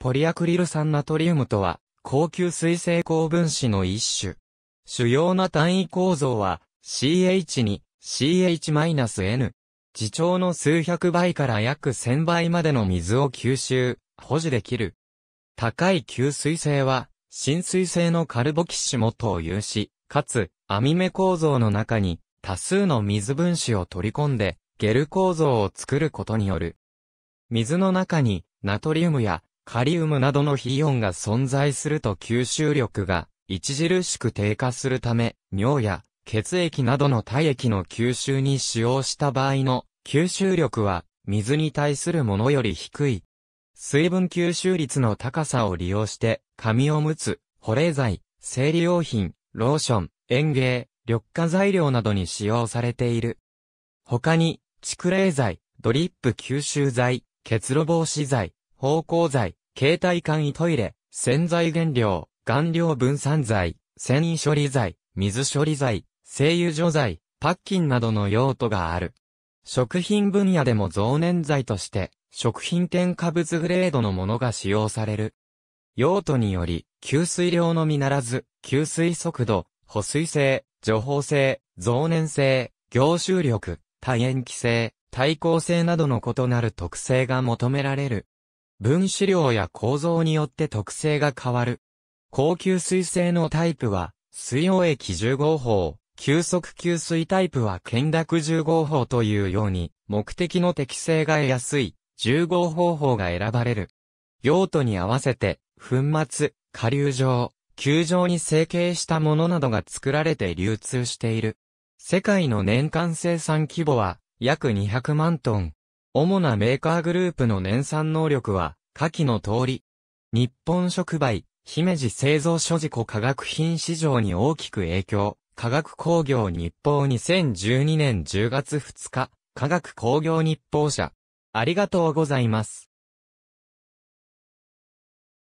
ポリアクリル酸ナトリウムとは、高級水性高分子の一種。主要な単位構造は、CH に CH-N。自長の数百倍から約千倍までの水を吸収、保持できる。高い吸水性は、浸水性のカルボキシもを有し、かつ、網目構造の中に多数の水分子を取り込んで、ゲル構造を作ることによる。水の中にナトリウムやカリウムなどの非イオンが存在すると吸収力が著しく低下するため、尿や血液などの体液の吸収に使用した場合の吸収力は水に対するものより低い。水分吸収率の高さを利用して、紙おむつ、保冷剤、生理用品、ローション、園芸、緑化材料などに使用されている。他に、蓄冷剤、ドリップ吸収剤、結露防止剤、芳香剤、携帯簡易トイレ、洗剤原料、顔料分散剤、繊維処理剤、水処理剤、精油除剤、パッキンなどの用途がある。食品分野でも増粘剤として、食品添加物グレードのものが使用される。用途により、吸水量のみならず、吸水速度、保水性、除放性、増粘性、凝集力、耐塩気性、耐光性などの異なる特性が求められる。分子量や構造によって特性が変わる。高吸水性のタイプは、水溶液10号法、急速吸水タイプは懸濁10号法というように、目的の適性が得やすい、10号方法が選ばれる。用途に合わせて、粉末、下流状、球状に成形したものなどが作られて流通している。世界の年間生産規模は、約200万トン。主なメーカーグループの年産能力は、下記の通り、日本触媒、姫路製造所事故化学品市場に大きく影響、化学工業日報2012年10月2日、化学工業日報社。ありがとうございます。